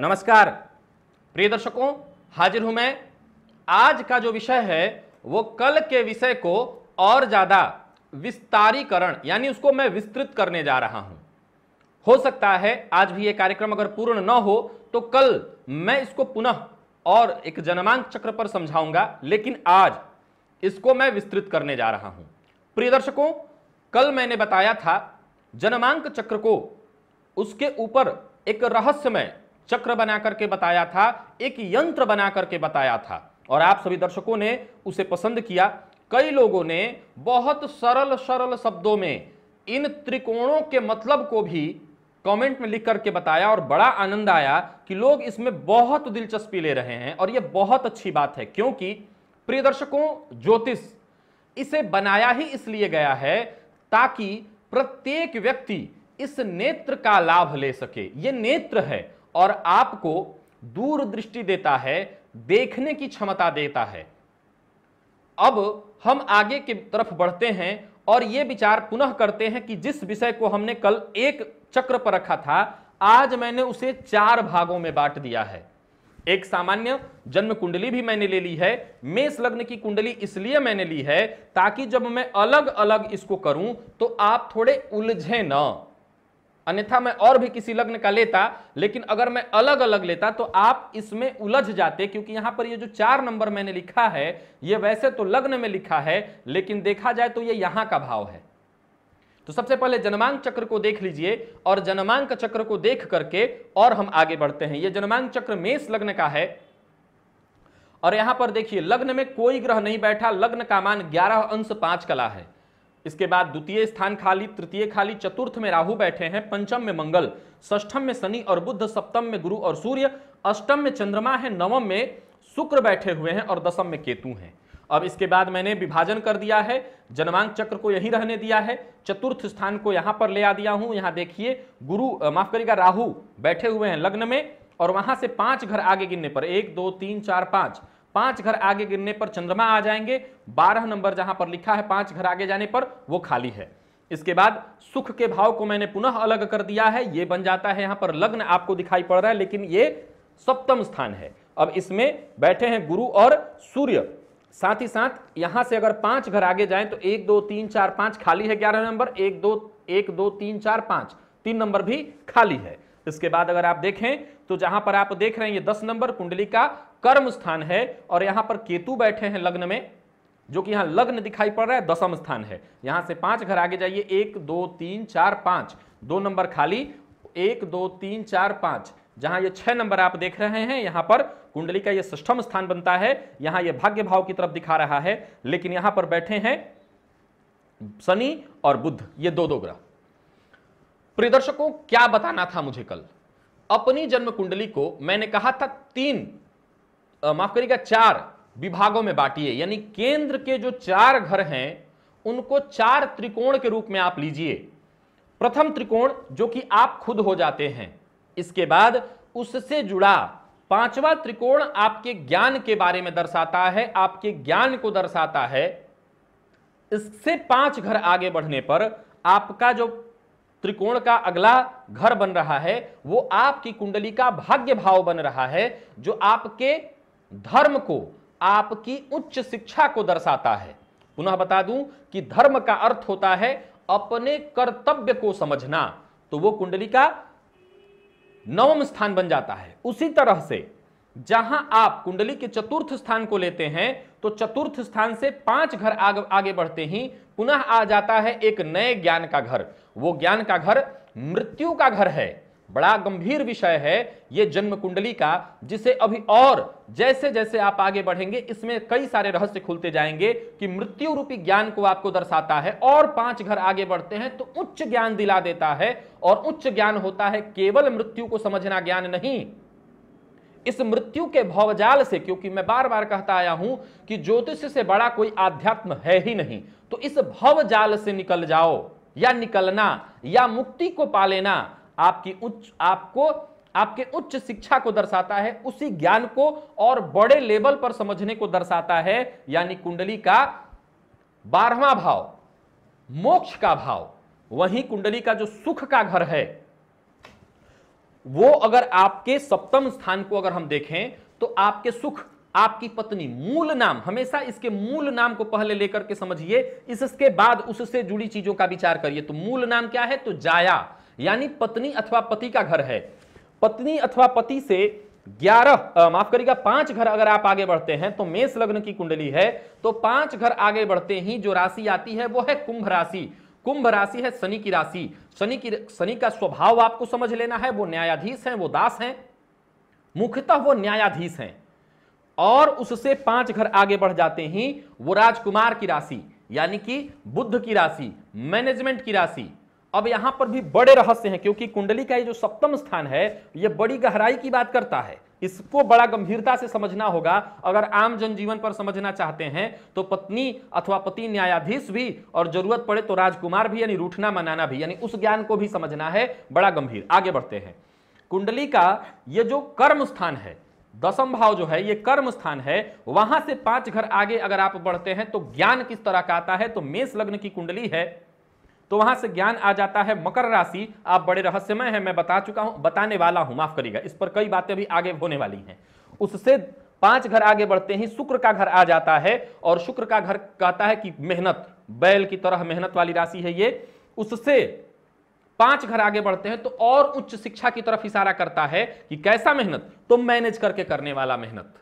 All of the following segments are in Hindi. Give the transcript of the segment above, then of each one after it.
नमस्कार प्रिय दर्शकों हाजिर हूं मैं आज का जो विषय है वो कल के विषय को और ज्यादा विस्तारीकरण यानी उसको मैं विस्तृत करने जा रहा हूं हो सकता है आज भी ये कार्यक्रम अगर पूर्ण न हो तो कल मैं इसको पुनः और एक जनमान चक्र पर समझाऊंगा लेकिन आज इसको मैं विस्तृत करने जा रहा हूं प्रिय दर्शकों कल मैंने बताया था जनमांक चक्र को उसके ऊपर एक रहस्यमय चक्र बना करके बताया था एक यंत्र बना करके बताया था और आप सभी दर्शकों ने उसे पसंद किया कई लोगों ने बहुत सरल सरल शब्दों में इन त्रिकोणों के मतलब को भी कमेंट में लिख करके बताया और बड़ा आनंद आया कि लोग इसमें बहुत दिलचस्पी ले रहे हैं और यह बहुत अच्छी बात है क्योंकि प्रिय दर्शकों ज्योतिष इसे बनाया ही इसलिए गया है ताकि प्रत्येक व्यक्ति इस नेत्र का लाभ ले सके ये नेत्र है और आपको दूर दृष्टि देता है देखने की क्षमता देता है अब हम आगे की तरफ बढ़ते हैं और ये विचार पुनः करते हैं कि जिस विषय को हमने कल एक चक्र पर रखा था आज मैंने उसे चार भागों में बांट दिया है एक सामान्य जन्म कुंडली भी मैंने ले ली है मेष लग्न की कुंडली इसलिए मैंने ली है ताकि जब मैं अलग अलग इसको करूं तो आप थोड़े उलझे ना अन्यथा मैं और भी किसी लग्न का लेता लेकिन अगर मैं अलग अलग लेता तो आप इसमें उलझ जाते क्योंकि यहां पर ये जो चार नंबर मैंने लिखा है ये वैसे तो लग्न में लिखा है लेकिन देखा जाए तो ये यहां का भाव है तो सबसे पहले जन्मांक चक्र को देख लीजिए और जन्मांक चक्र को देख करके और हम आगे बढ़ते हैं यह जन्मांक चक्र मेष लग्न का है और यहां पर देखिए लग्न में कोई ग्रह नहीं बैठा लग्न का मान ग्यारह अंश पांच कला है इसके बाद द्वितीय स्थान खाली तृतीय खाली चतुर्थ में राहु बैठे हैं पंचम में मंगल षष्ठम में शनि और बुद्ध सप्तम में गुरु और सूर्य अष्टम में चंद्रमा है नवम में शुक्र बैठे हुए हैं और दसम में केतु हैं अब इसके बाद मैंने विभाजन कर दिया है जन्मांक चक्र को यही रहने दिया है चतुर्थ स्थान को यहां पर ले आ दिया हूं यहां देखिए गुरु माफ करिएगा राहु बैठे हुए हैं लग्न में और वहां से पांच घर आगे गिनने पर एक दो तीन चार पांच पांच घर आगे गिरने पर चंद्रमा आ जाएंगे बारह नंबर जहां पर लिखा है पांच घर आगे जाने पर वो खाली है इसके बाद सुख के भाव को मैंने पुनः अलग कर दिया है ये बन जाता है यहां पर लग्न आपको दिखाई पड़ रहा है लेकिन ये सप्तम स्थान है अब इसमें बैठे हैं गुरु और सूर्य साथ ही साथ यहां से अगर पांच घर आगे जाए तो एक दो तीन चार पांच खाली है ग्यारह नंबर एक दो एक दो तीन चार पांच तीन नंबर भी खाली है इसके बाद अगर आप देखें तो जहां पर आप देख रहे हैं ये दस नंबर कुंडली का कर्म स्थान है और यहां पर केतु बैठे हैं लग्न में जो कि यहां लग्न दिखाई पड़ रहा है दसम स्थान है यहां से पांच घर आगे जाइए एक दो तीन चार पांच दो नंबर खाली एक दो तीन चार पांच जहां ये छह नंबर आप देख रहे हैं यहां पर कुंडली का ये सष्टम स्थान बनता है यहां ये भाग्य भाव की तरफ दिखा रहा है लेकिन यहां पर बैठे हैं शनि और बुद्ध ये दो दो ग्रह प्रिय दर्शकों क्या बताना था मुझे कल अपनी जन्म कुंडली को मैंने कहा था तीन माफ करिएगा चार विभागों में बांटिए यानी केंद्र के जो चार घर हैं उनको चार त्रिकोण के रूप में आप लीजिए प्रथम त्रिकोण जो कि आप खुद हो जाते हैं इसके बाद उससे जुड़ा पांचवा त्रिकोण आपके ज्ञान के बारे में दर्शाता है आपके ज्ञान को दर्शाता है इससे पांच घर आगे बढ़ने पर आपका जो त्रिकोण का अगला घर बन रहा है वो आपकी कुंडली का भाग्य भाव बन रहा है जो आपके धर्म को आपकी उच्च शिक्षा को दर्शाता है पुनः बता दूं कि धर्म का अर्थ होता है अपने कर्तव्य को समझना तो वो कुंडली का नवम स्थान बन जाता है उसी तरह से जहां आप कुंडली के चतुर्थ स्थान को लेते हैं तो चतुर्थ स्थान से पांच घर आग, आगे बढ़ते ही पुनः आ जाता है एक नए ज्ञान का घर वो ज्ञान का घर मृत्यु का घर है बड़ा गंभीर विषय है ये जन्म कुंडली का जिसे अभी और जैसे जैसे आप आगे बढ़ेंगे इसमें कई सारे रहस्य खुलते जाएंगे कि मृत्यु रूपी ज्ञान को आपको दर्शाता है और पांच घर आगे बढ़ते हैं तो उच्च ज्ञान दिला देता है और उच्च ज्ञान होता है केवल मृत्यु को समझना ज्ञान नहीं इस मृत्यु के भवजाल से क्योंकि मैं बार बार कहता आया हूं कि ज्योतिष से बड़ा कोई आध्यात्म है ही नहीं तो इस भवजाल से निकल जाओ या निकलना या मुक्ति को पा लेना आपकी उच्च आपको आपके उच्च शिक्षा को दर्शाता है उसी ज्ञान को और बड़े लेवल पर समझने को दर्शाता है यानी कुंडली का बारहवा भाव मोक्ष का भाव वहीं कुंडली का जो सुख का घर है वो अगर आपके सप्तम स्थान को अगर हम देखें तो आपके सुख आपकी पत्नी मूल नाम हमेशा इसके मूल नाम को पहले लेकर के समझिए इसके बाद उससे जुड़ी चीजों का विचार करिए तो मूल नाम क्या है तो जाया यानी पत्नी अथवा पति का घर है पत्नी अथवा पति से ग्यारह माफ करिएगा पांच घर अगर आप आगे बढ़ते हैं तो मेष लग्न की कुंडली है तो पांच घर आगे बढ़ते ही जो राशि आती है वो है कुंभ राशि कुंभ राशि है शनि की राशि शनि की शनि का स्वभाव आपको समझ लेना है वो न्यायाधीश हैं वो दास हैं मुख्यतः वो न्यायाधीश हैं और उससे पांच घर आगे बढ़ जाते ही वो राजकुमार की राशि यानी कि बुद्ध की राशि मैनेजमेंट की राशि अब यहां पर भी बड़े रहस्य हैं क्योंकि कुंडली का ये जो सप्तम स्थान है ये बड़ी गहराई की बात करता है इसको बड़ा गंभीरता से समझना होगा अगर आम जनजीवन पर समझना चाहते हैं तो पत्नी अथवा पति न्यायाधीश भी और जरूरत पड़े तो राजकुमार भी यानी रूठना मनाना भी यानी उस ज्ञान को भी समझना है बड़ा गंभीर आगे बढ़ते हैं कुंडली का ये जो कर्म स्थान है दसम भाव जो है ये कर्म स्थान है वहां से पांच घर आगे अगर आप बढ़ते हैं तो ज्ञान किस तरह का आता है तो मेष लग्न की कुंडली है तो वहां से ज्ञान आ जाता है मकर राशि आप बड़े रहस्यमय है मैं बता चुका हूं बताने वाला हूं माफ करिएगा इस पर कई बातें भी आगे होने वाली हैं उससे पांच घर आगे बढ़ते ही शुक्र का घर आ जाता है और शुक्र का घर कहता है कि मेहनत बैल की तरह मेहनत वाली राशि है ये उससे पांच घर आगे बढ़ते हैं तो और उच्च शिक्षा की तरफ इशारा करता है कि कैसा मेहनत तो मैनेज करके करने वाला मेहनत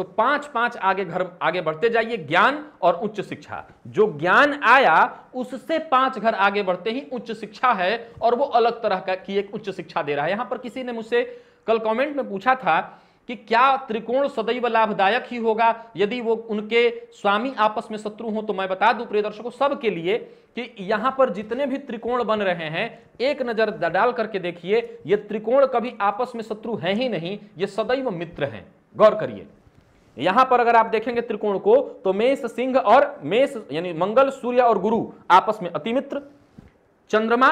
तो पांच पांच आगे घर आगे बढ़ते जाइए ज्ञान और उच्च शिक्षा जो ज्ञान आया उससे पांच घर आगे बढ़ते ही उच्च शिक्षा है और वो अलग तरह का की एक उच्च शिक्षा दे रहा है यहां पर किसी ने मुझसे कल कमेंट में पूछा था कि क्या त्रिकोण सदैव लाभदायक ही होगा यदि वो उनके स्वामी आपस में शत्रु हो तो मैं बता दू प्रिय दर्शकों सबके लिए कि यहां पर जितने भी त्रिकोण बन रहे हैं एक नजर डाल करके देखिए ये त्रिकोण कभी आपस में शत्रु हैं ही नहीं ये सदैव मित्र हैं गौर करिए यहां पर अगर आप देखेंगे त्रिकोण को तो मेष सिंह और मेष यानी मंगल सूर्य और गुरु आपस में अतिमित्र चंद्रमा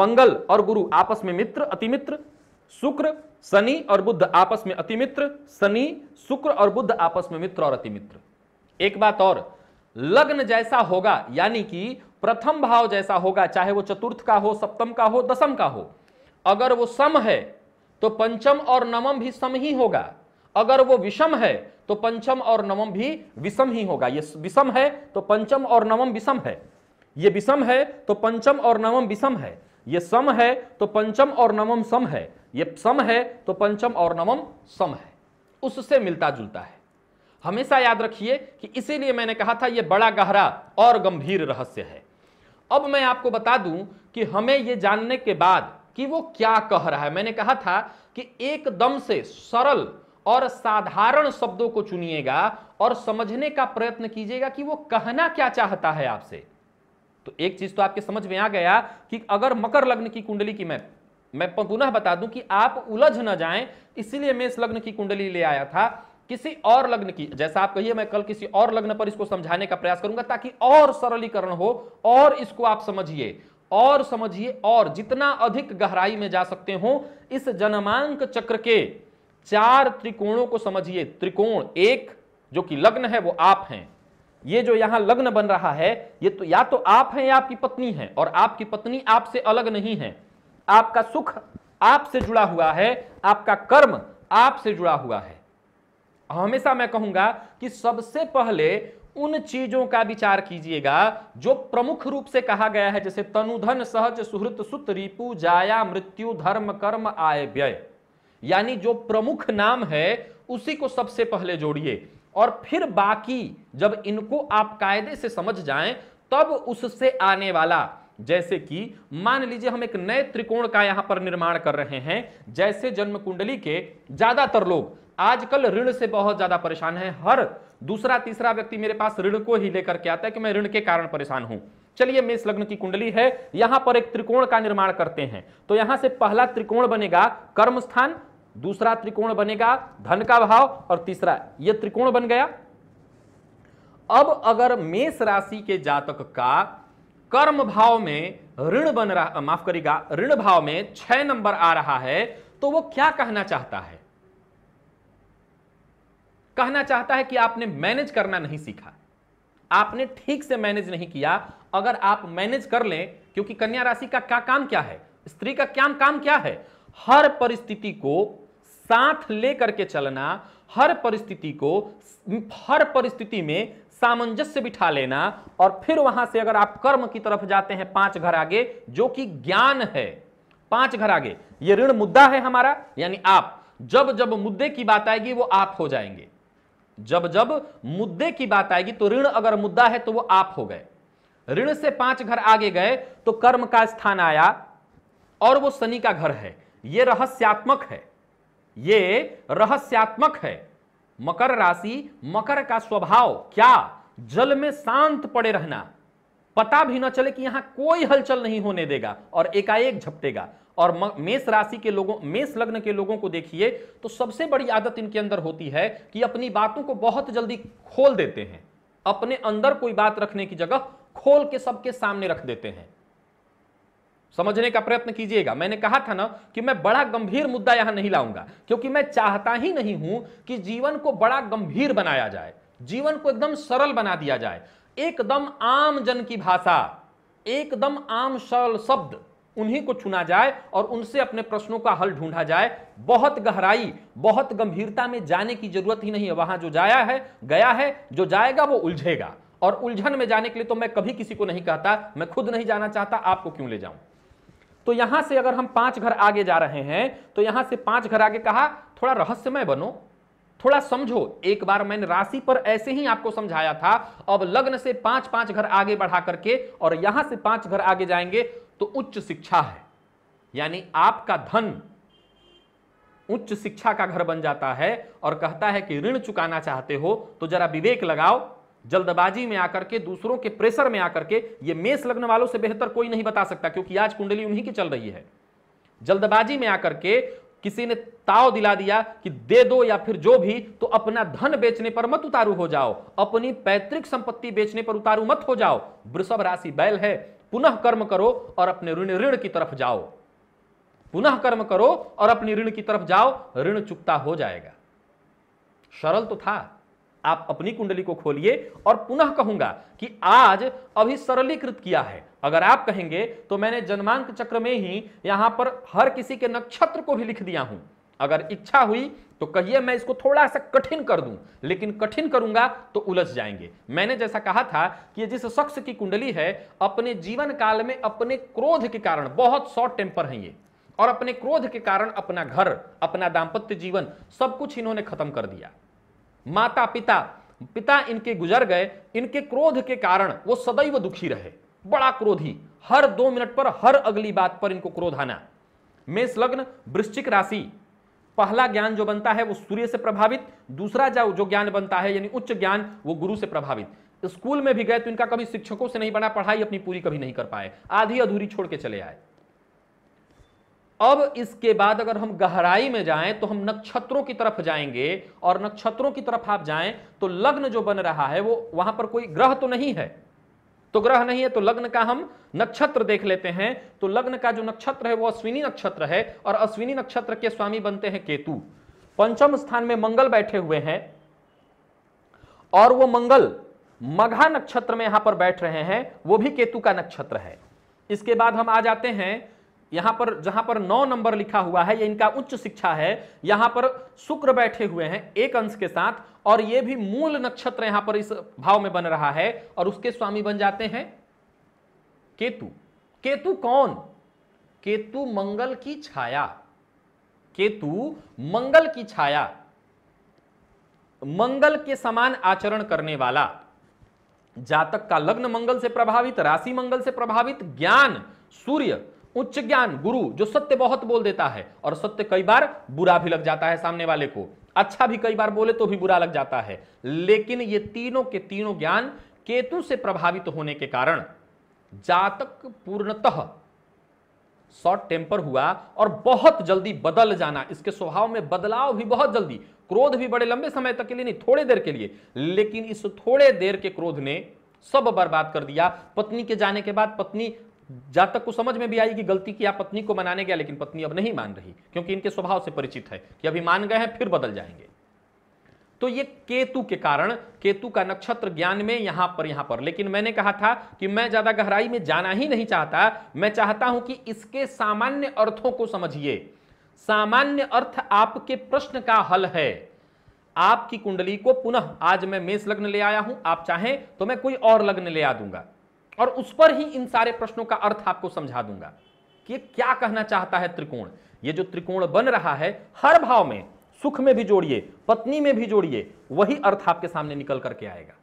मंगल और गुरु आपस में मित्र अतिमित्र शुक्र शनि और बुद्ध आपस में अतिमित्र शनि शुक्र और बुद्ध आपस में मित्र और अतिमित्र एक बात और लग्न जैसा होगा यानी कि प्रथम भाव जैसा होगा चाहे वो चतुर्थ का हो सप्तम का हो दसम का हो अगर वो सम है तो पंचम और नवम भी सम ही होगा अगर वो विषम है तो पंचम और नवम भी विषम ही होगा ये विषम है तो पंचम और नवम विषम है ये विषम है तो पंचम और नवम विषम है ये सम है तो पंचम और नवम सम है ये सम है तो पंचम और नवम सम है उससे मिलता जुलता है हमेशा याद रखिए कि इसीलिए मैंने कहा था यह बड़ा गहरा और गंभीर रहस्य है अब मैं आपको बता दूं कि हमें यह जानने के बाद कि वो क्या कह रहा है मैंने कहा था कि एकदम से सरल और साधारण शब्दों को चुनिएगा और समझने का प्रयत्न कीजिएगा कि वो कहना क्या चाहता है आपसे तो एक चीज तो आपके समझ में आ गया कि अगर मकर लग्न की कुंडली की मैं मैं पुनः बता दूं कि आप उलझ न जाएं इसीलिए मैं इस लग्न की कुंडली ले आया था किसी और लग्न की जैसा आप कहिए मैं कल किसी और लग्न पर इसको समझाने का प्रयास करूंगा ताकि और सरलीकरण हो और इसको आप समझिए और समझिए और जितना अधिक गहराई में जा सकते हो इस जनमांक चक्र के चार त्रिकोणों को समझिए त्रिकोण एक जो कि लग्न है वो आप हैं ये जो यहां लग्न बन रहा है ये तो या तो आप हैं या आपकी पत्नी है और आपकी पत्नी आपसे अलग नहीं है आपका सुख आपसे जुड़ा हुआ है आपका कर्म आपसे जुड़ा हुआ है हमेशा मैं कहूंगा कि सबसे पहले उन चीजों का विचार कीजिएगा जो प्रमुख रूप से कहा गया है जैसे तनुधन सहज सुहृत सुत रिपु जाया मृत्यु धर्म कर्म आय व्यय यानी जो प्रमुख नाम है उसी को सबसे पहले जोड़िए और फिर बाकी जब इनको आप कायदे से समझ जाएं तब उससे आने वाला जैसे कि मान लीजिए हम एक नए त्रिकोण का यहां पर निर्माण कर रहे हैं जैसे जन्म कुंडली के ज्यादातर लोग आजकल ऋण से बहुत ज्यादा परेशान है हर दूसरा तीसरा व्यक्ति मेरे पास ऋण को ही लेकर के आता है कि मैं ऋण के कारण परेशान हूं चलिए मेष लग्न की कुंडली है यहां पर एक त्रिकोण का निर्माण करते हैं तो यहां से पहला त्रिकोण बनेगा कर्म स्थान दूसरा त्रिकोण बनेगा धन का भाव और तीसरा यह त्रिकोण बन गया अब अगर मेष राशि के जातक का कर्म भाव में ऋण बन रहा माफ करेगा ऋण भाव में छह नंबर आ रहा है तो वो क्या कहना चाहता है कहना चाहता है कि आपने मैनेज करना नहीं सीखा आपने ठीक से मैनेज नहीं किया अगर आप मैनेज कर लें क्योंकि कन्या राशि का क्या काम क्या है स्त्री का क्या काम क्या है हर परिस्थिति को साथ लेकर के चलना हर परिस्थिति को हर परिस्थिति में सामंजस्य बिठा लेना और फिर वहां से अगर आप कर्म की तरफ जाते हैं पांच घर आगे जो कि ज्ञान है पांच घर आगे ये ऋण मुद्दा है हमारा यानी आप जब जब मुद्दे की बात आएगी वो आप हो जाएंगे जब जब मुद्दे की बात आएगी तो ऋण अगर मुद्दा है तो वो आप हो गए ऋण से पांच घर आगे गए तो कर्म का स्थान आया और वो शनि का घर है ये रहस्यात्मक है ये रहस्यात्मक है मकर राशि मकर का स्वभाव क्या जल में शांत पड़े रहना पता भी न चले कि यहां कोई हलचल नहीं होने देगा और एकाएक झपटेगा और मेष राशि के लोगों मेष लग्न के लोगों को देखिए तो सबसे बड़ी आदत इनके अंदर होती है कि अपनी बातों को बहुत जल्दी खोल देते हैं अपने अंदर कोई बात रखने की जगह खोल के सबके सामने रख देते हैं समझने का प्रयत्न कीजिएगा मैंने कहा था ना कि मैं बड़ा गंभीर मुद्दा यहां नहीं लाऊंगा क्योंकि मैं चाहता ही नहीं हूं कि जीवन को बड़ा गंभीर बनाया जाए जीवन को एकदम सरल बना दिया जाए एकदम आम जन की भाषा एकदम आम सरल शब्द उन्हीं को चुना जाए और उनसे अपने प्रश्नों का हल ढूंढा जाए बहुत गहराई बहुत गंभीरता में जाने की जरूरत ही नहीं है वहां जो जाया है गया है जो जाएगा वो उलझेगा और उलझन में जाने के लिए तो मैं कभी किसी को नहीं कहता मैं खुद नहीं जाना चाहता आपको क्यों ले जाऊं तो यहां से अगर हम पांच घर आगे जा रहे हैं तो यहां से पांच घर आगे कहा थोड़ा रहस्यमय बनो थोड़ा समझो एक बार मैंने राशि पर ऐसे ही आपको समझाया था अब लग्न से पांच पांच घर आगे बढ़ा करके और यहां से पांच घर आगे जाएंगे तो उच्च शिक्षा है यानी आपका धन उच्च शिक्षा का घर बन जाता है और कहता है कि ऋण चुकाना चाहते हो तो जरा विवेक लगाओ जल्दबाजी में आकर के दूसरों के प्रेशर में आकर के ये मेष लग्न वालों से बेहतर कोई नहीं बता सकता क्योंकि आज कुंडली उन्हीं की चल रही है जल्दबाजी में आकर के किसी ने ताव दिला दिया कि दे दो या फिर जो भी तो अपना धन बेचने पर मत उतारू हो जाओ अपनी पैतृक संपत्ति बेचने पर उतारू मत हो जाओ वृषभ राशि बैल है पुनः कर्म करो और अपने ऋण ऋण की तरफ जाओ पुनः कर्म करो और अपनी ऋण की तरफ जाओ ऋण चुकता हो जाएगा सरल तो था आप अपनी कुंडली को खोलिए और पुनः कहूंगा कि आज अभी सरलीकृत किया है अगर आप कहेंगे तो मैंने जन्मांक चक्र में ही यहां पर हर किसी के नक्षत्र को भी लिख दिया हूं अगर इच्छा हुई तो कहिए मैं इसको थोड़ा सा कठिन कर दूं लेकिन कठिन करूंगा तो उलझ जाएंगे मैंने जैसा कहा था कि जिस शख्स की कुंडली है अपने जीवन काल में अपने क्रोध के कारण बहुत शॉर्ट टेम्पर है ये और अपने क्रोध के कारण अपना घर अपना दाम्पत्य जीवन सब कुछ इन्होंने खत्म कर दिया माता पिता पिता इनके गुजर गए इनके क्रोध के कारण वो सदैव दुखी रहे बड़ा क्रोधी हर दो मिनट पर हर अगली बात पर इनको क्रोध आना मेष लग्न वृश्चिक राशि पहला ज्ञान जो बनता है वो सूर्य से प्रभावित दूसरा जो ज्ञान बनता है यानी उच्च ज्ञान वो गुरु से प्रभावित स्कूल में भी गए तो इनका कभी शिक्षकों से नहीं बना पढ़ाई अपनी पूरी कभी नहीं कर पाए आधी अधूरी छोड़ के चले आए अब इसके बाद अगर हम गहराई में जाएं तो हम नक्षत्रों की तरफ जाएंगे और नक्षत्रों की तरफ आप जाएं तो लग्न जो बन रहा है वो वहां पर कोई ग्रह तो नहीं है तो ग्रह नहीं है तो लग्न का हम नक्षत्र देख लेते हैं तो लग्न का जो नक्षत्र है वो अश्विनी नक्षत्र है और अश्विनी नक्षत्र के स्वामी बनते हैं केतु पंचम स्थान में मंगल बैठे हुए हैं और वो मंगल मघा नक्षत्र में यहां पर बैठ रहे हैं वो भी केतु का नक्षत्र है इसके बाद हम आ जाते हैं यहां पर जहां पर नौ नंबर लिखा हुआ है ये इनका उच्च शिक्षा है यहां पर शुक्र बैठे हुए हैं एक अंश के साथ और ये भी मूल नक्षत्र यहां पर इस भाव में बन रहा है और उसके स्वामी बन जाते हैं केतु केतु कौन केतु मंगल की छाया केतु मंगल की छाया मंगल के समान आचरण करने वाला जातक का लग्न मंगल से प्रभावित राशि मंगल से प्रभावित ज्ञान सूर्य उच्च ज्ञान गुरु जो सत्य बहुत बोल देता है और सत्य कई बार बुरा भी लग जाता है सामने वाले को अच्छा भी कई बार बोले तो भी बुरा लग जाता है लेकिन ये तीनों के तीनों ज्ञान केतु से प्रभावित होने के कारण जातक पूर्णतः शॉर्ट टेम्पर हुआ और बहुत जल्दी बदल जाना इसके स्वभाव में बदलाव भी बहुत जल्दी क्रोध भी बड़े लंबे समय तक के लिए नहीं थोड़े देर के लिए लेकिन इस थोड़े देर के क्रोध ने सब बर्बाद कर दिया पत्नी के जाने के बाद पत्नी जहां तक को समझ में भी आई कि गलती किया पत्नी को मनाने गया लेकिन पत्नी अब नहीं मान रही क्योंकि इनके स्वभाव से परिचित है कि अभी मान गए हैं फिर बदल जाएंगे तो ये केतु के कारण केतु का नक्षत्र ज्ञान में यहां पर यहां पर लेकिन मैंने कहा था कि मैं ज्यादा गहराई में जाना ही नहीं चाहता मैं चाहता हूं कि इसके सामान्य अर्थों को समझिए सामान्य अर्थ आपके प्रश्न का हल है आपकी कुंडली को पुनः आज मैं मेष लग्न ले आया हूं आप चाहें तो मैं कोई और लग्न ले आ दूंगा और उस पर ही इन सारे प्रश्नों का अर्थ आपको समझा दूंगा कि क्या कहना चाहता है त्रिकोण ये जो त्रिकोण बन रहा है हर भाव में सुख में भी जोड़िए पत्नी में भी जोड़िए वही अर्थ आपके सामने निकल करके आएगा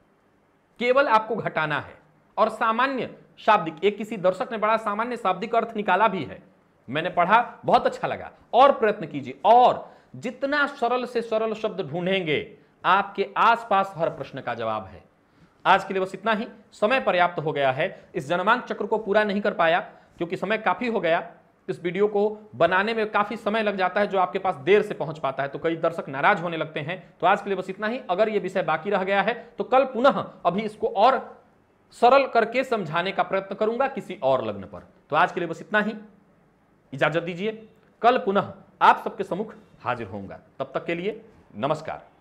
केवल आपको घटाना है और सामान्य शाब्दिक एक किसी दर्शक ने बड़ा सामान्य शाब्दिक अर्थ निकाला भी है मैंने पढ़ा बहुत अच्छा लगा और प्रयत्न कीजिए और जितना सरल से सरल शब्द ढूंढेंगे आपके आसपास हर प्रश्न का जवाब है आज के लिए बस इतना ही समय पर्याप्त हो गया है इस जनमांग चक्र को पूरा नहीं कर पाया क्योंकि समय काफ़ी हो गया इस वीडियो को बनाने में काफ़ी समय लग जाता है जो आपके पास देर से पहुंच पाता है तो कई दर्शक नाराज होने लगते हैं तो आज के लिए बस इतना ही अगर ये विषय बाकी रह गया है तो कल पुनः अभी इसको और सरल करके समझाने का प्रयत्न करूंगा किसी और लग्न पर तो आज के लिए बस इतना ही इजाजत दीजिए कल पुनः आप सबके सम्मुख हाजिर होऊंगा तब तक के लिए नमस्कार